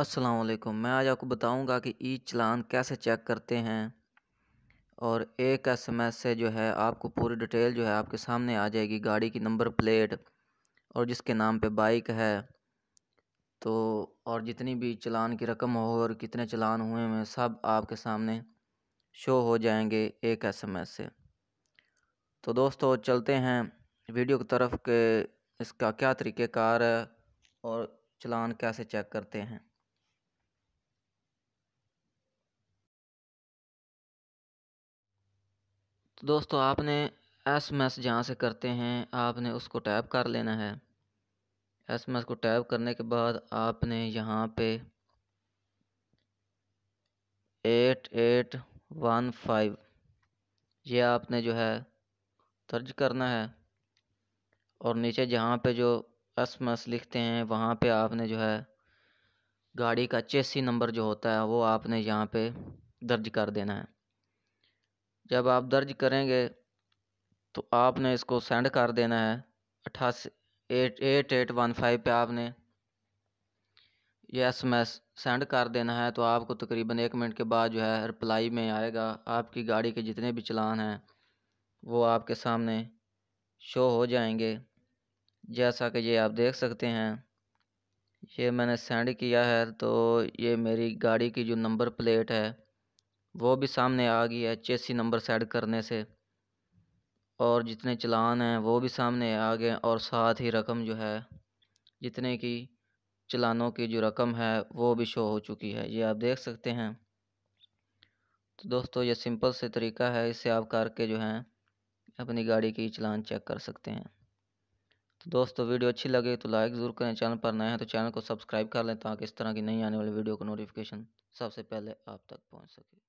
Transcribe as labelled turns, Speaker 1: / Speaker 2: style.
Speaker 1: अस्सलाम वालेकुम मैं आज आपको बताऊंगा कि ई चलान कैसे चेक करते हैं और एक एसएमएस से जो है आपको पूरी डिटेल जो है आपके सामने आ जाएगी गाड़ी की नंबर प्लेट और जिसके नाम पे बाइक है तो और जितनी भी चलान की रकम हो और कितने चलान हुए हैं सब आपके सामने शो हो जाएंगे एक एसएमएस से तो दोस्तों चलते हैं वीडियो की तरफ के इसका क्या तरीक़ेकार है और चलान कैसे चेक करते हैं तो दोस्तों आपने एस एम एस जहाँ से करते हैं आपने उसको टैप कर लेना है एस एम एस को टैप करने के बाद आपने यहाँ पे एट एट वन फाइव ये आपने जो है दर्ज करना है और नीचे जहाँ पे जो एस एम एस लिखते हैं वहाँ पे आपने जो है गाड़ी का चेसी नंबर जो होता है वो आपने यहाँ पे दर्ज कर देना है जब आप दर्ज करेंगे तो आपने इसको सेंड कर देना है अट्ठासी eight eight eight one five पर आपने ये एस एम एस सेंड कर देना है तो आपको तकरीबन एक मिनट के बाद जो है रिप्लाई में आएगा आपकी गाड़ी के जितने भी चलान हैं वो आपके सामने शो हो जाएंगे जैसा कि ये आप देख सकते हैं ये मैंने सेंड किया है तो ये मेरी गाड़ी की जो नंबर प्लेट है वो भी सामने आ गई है चेसी नंबर सेट करने से और जितने चलान हैं वो भी सामने आ गए और साथ ही रकम जो है जितने की चलानों की जो रकम है वो भी शो हो चुकी है ये आप देख सकते हैं तो दोस्तों ये सिंपल से तरीका है इससे आप करके जो हैं अपनी गाड़ी की चलान चेक कर सकते हैं तो दोस्तों वीडियो अच्छी लगे तो लाइक ज़रूर करें चैनल पर नए हैं तो चैनल को सब्सक्राइब कर लें ताकि इस तरह की नई आने वाली वीडियो का नोटिफिकेशन सबसे पहले आप तक पहुंच सके